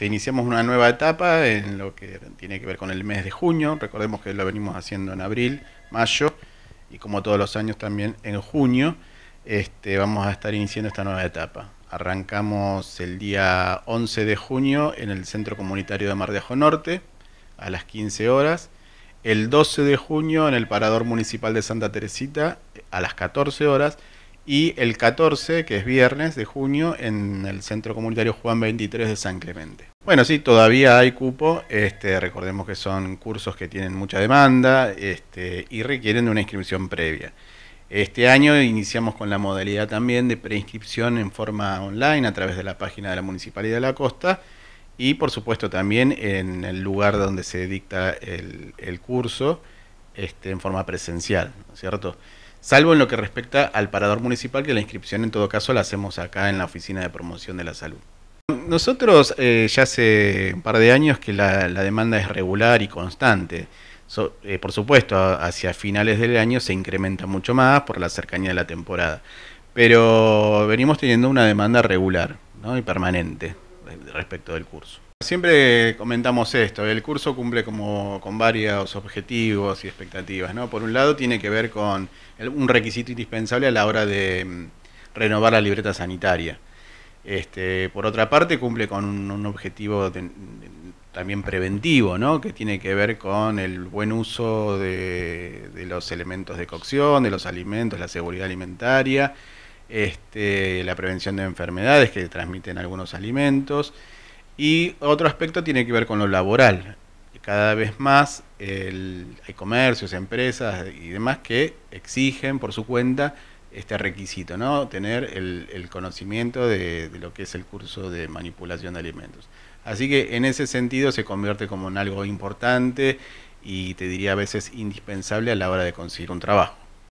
Este, iniciamos una nueva etapa en lo que tiene que ver con el mes de junio. Recordemos que lo venimos haciendo en abril, mayo y como todos los años también en junio este, vamos a estar iniciando esta nueva etapa. Arrancamos el día 11 de junio en el Centro Comunitario de Mar Norte a las 15 horas. El 12 de junio en el Parador Municipal de Santa Teresita a las 14 horas y el 14, que es viernes de junio, en el Centro Comunitario Juan 23 de San Clemente. Bueno, sí, todavía hay cupo, este, recordemos que son cursos que tienen mucha demanda este, y requieren de una inscripción previa. Este año iniciamos con la modalidad también de preinscripción en forma online a través de la página de la Municipalidad de la Costa y por supuesto también en el lugar donde se dicta el, curso este, en forma presencial, es cierto? salvo en lo que respecta al parador municipal, que la inscripción en todo caso la hacemos acá en la Oficina de Promoción de la Salud. Nosotros eh, ya hace un par de años que la, demanda es regular y constante. Eh, por supuesto, hacia finales del año se incrementa mucho más por la cercanía de la temporada. Pero venimos teniendo una demanda regular y permanente eh, respecto del curso. Siempre comentamos esto, el curso cumple como con varios objetivos y expectativas, ¿no? Por un lado tiene que ver con un requisito indispensable a la hora de mm, renovar la libreta sanitaria. Este, por otra parte cumple con un, objetivo también preventivo, ¿no? Que tiene que ver con el buen uso de, los elementos de cocción, de los alimentos, la seguridad alimentaria, este, la prevención de enfermedades que transmiten algunos alimentos. Y otro aspecto tiene que ver con lo laboral. Cada vez más hay comercios, empresas y demás que exigen por su cuenta este requisito, ¿no? Tener el, conocimiento de, de, lo que es el curso de manipulación de alimentos. Así que en ese sentido se convierte como en algo importante y te diría a veces indispensable a la hora de conseguir un trabajo.